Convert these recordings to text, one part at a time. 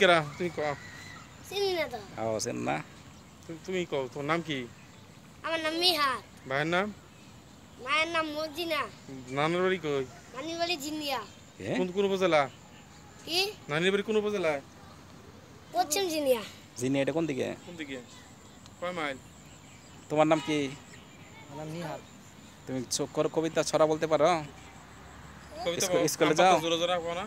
কেরা তুমি চিনি ও না তুমি নাম কি আমার নাম মিহার ভাইয়ের নাম মায়ের নাম মজিনা বাড়ি কই নানির বাড়ি কোন কোন উপজেলা কি নানির বাড়ি কোন উপজেলা পশ্চিম জিনিয়া জিনিয়া এটা কোন দিকে কোন দিকে কয় মাইল তোমার নাম কি আমার নাম তুমি কবিতা ছড়া বলতে পারো কবিতা স্কুলে যাও জোরে জোরে না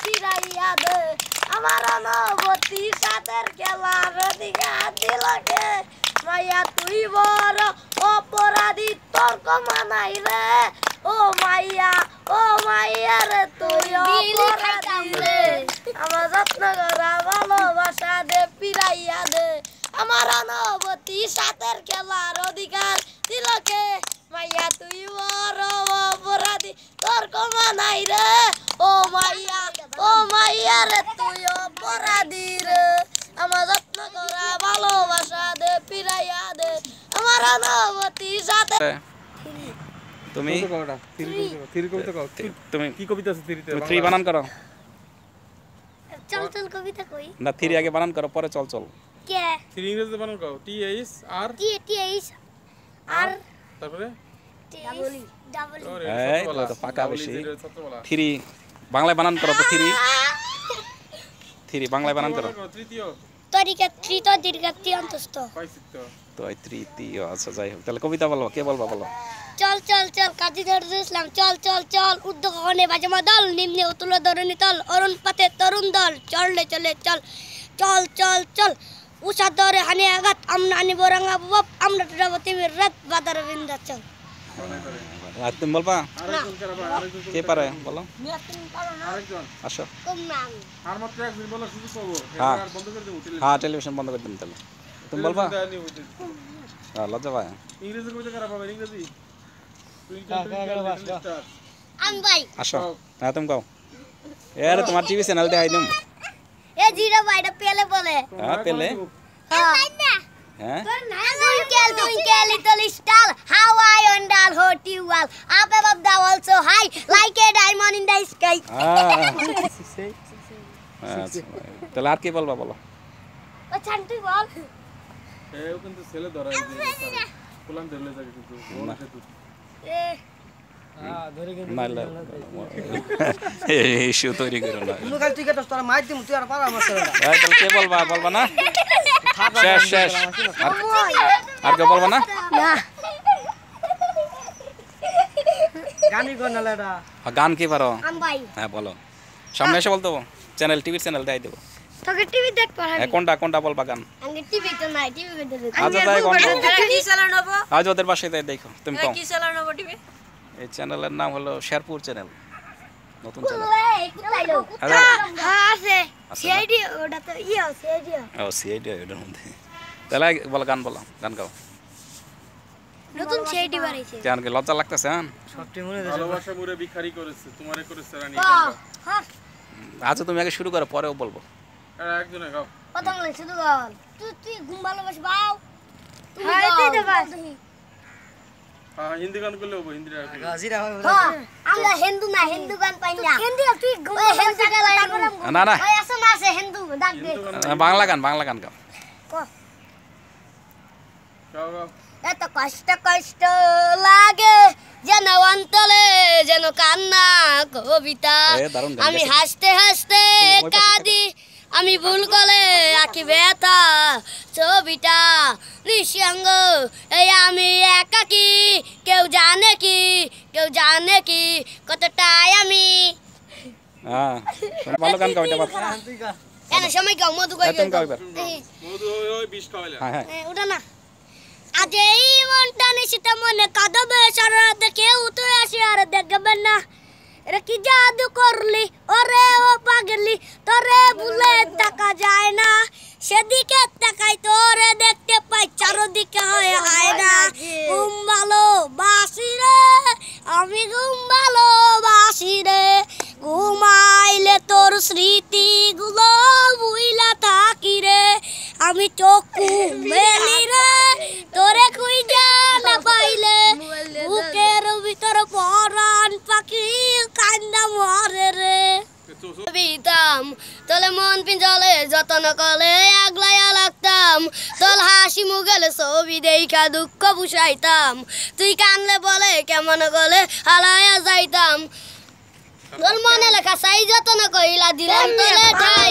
ফিরাইয়া দে আমার অনুভূতি সাদের খেলার দিকে দিল মাইয়া তুই বড় অপরাধী তর্ক মানাই রে ও মাইয়া ও মাইয়া রে তুই অপরাধী রে আমার যত্ন করা ভালোবাসা দে ফিরাইয়া দে আমার অনুভূতি সাথের খেলার অধিকার দিল কে মাইয়া তুই বড় অপরাধী তর্ক মানাই রে ও মাইয়া রে তুই অপরাধী আমার যত্ন করা ভালোবাসা দে পিরাইয়া দে আমার অনুভূতি সাথে তুমি থ্রি কবিতা কও তুমি কি কবিতা আছে থ্রিতে থ্রি বানান করো চল চল কবিতা কই না থ্রি আগে বানান করো পরে চল চল কে থ্রি ইংরেজিতে বানান করো টি এইচ আর টি টি এইচ আর তারপরে ডাবল ডাবল এই তো পাকা বেশি থ্রি বাংলায় বানান করো তো থ্রি থ্রি বাংলায় বানান করো তৃতীয় তরিকাত্রিত দীর্ঘাত্রি অন্তস্থ তো তৃতীয় আচ্ছা যাই হোক তাহলে কবিতা বলো কে বলবা বলো চল চল চল কাজী নজরুল ইসলাম চল চল চল উদ্যোগ হনে বাজমা দল নিম্নে উতুল ধরণী তল অরুণ পাতে তরুণ দল চললে চলে চল চল চল চল উষা দরে হানি আঘাত আমরা আনিব রাঙা বাপ আমরা রাত বাদার বিন্দা চল আর তুমি কে পারে বলো আসো হ্যাঁ।, হ্যাঁ টেলিভিশন বন্ধ করে দিন তাহলে তুমি বলবা হ্যাঁ লজ্জা ভাই ইংরেজি কবিতা কারা পাবে ইংরেজি আসো হ্যাঁ তুমি গাও এর তোমার টিভি চ্যানেল দেখাই দিম এ জিরো পেলে বলে হ্যাঁ পেলে হ্যাঁ হ্যাঁ twinkle twinkle little star how I wonder what you are up above the also high like a diamond in the sky তাহলে আর কি বলবা বলো ও তুই বল এও কিন্তু ছেলে ধরা কুলান ধরলে যাবে কিন্তু এ ইস্যু তৈরি করো না তুই আর পারা মাছ কে বলবা বলবা না শেষ শেষ আর কেউ বলবো না গান কি পারো হ্যাঁ বলো সামনে এসে চ্যানেল টিভির চ্যানেল দেয় দেবো হ্যাঁ, কোনটা কোনটা বলবা গান দেখো আজ ওদের তাই দেখো তুমি এই চ্যানেলের নাম হলো শেরপুর চ্যানেল নতুন লজ্জা লাগতেছে হ্যাঁ? ভিখারি করেছে করেছে রানী হ্যাঁ। আচ্ছা তুমি আগে শুরু করো পরেও বলবো হ্যাঁ, একজনে গাও শুধু গাও তুই তুই ঘুম ভালোবাসবাও তুমি গাও বাংলা গান বাংলা গান এত কষ্ট কষ্ট লাগে যেন অন্তলে যেন কান্না কবিতা আমি হাসতে হাসতে কাঁদি আমি ভুল করে আঁকি ব্যথা ছবিটা নিঃসঙ্গ এই আমি এক গাই আমি হ্যাঁ ভালো গান কেন সময় গাও মধু মধু ওই হ্যাঁ না আজ এই মনটা নিশ্চিত মনে কাঁদবে সারা রাতে তো আসে আর দেখবে না রে কি জাদু করলি ওরে ও পাগলি তোরে ভুলে থাকা যায় না সেদিকে তাকাই তোরে দেখতে পাই মেলিরে তোরে খুঁজা না পাইলে বুকের ভিতর পরাণ পাখি কান্দা মরে রে বিতাম তোলে মন পিঞ্জলে যতন কলে আগলায়া লাগতাম তোল হাসি মুগেলে ছবি দেখা দুঃখ বুঝাইতাম তুই কানলে বলে কেমন গলে হালায়া যাইতাম তোর মনে লেখা সাই যত না কইলা দিলাম তোলে ঠাই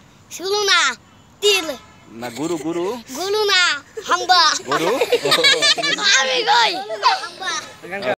শুনো না তিল না গুরু গুরু গুরু না হাম্বা গুরু আমি কই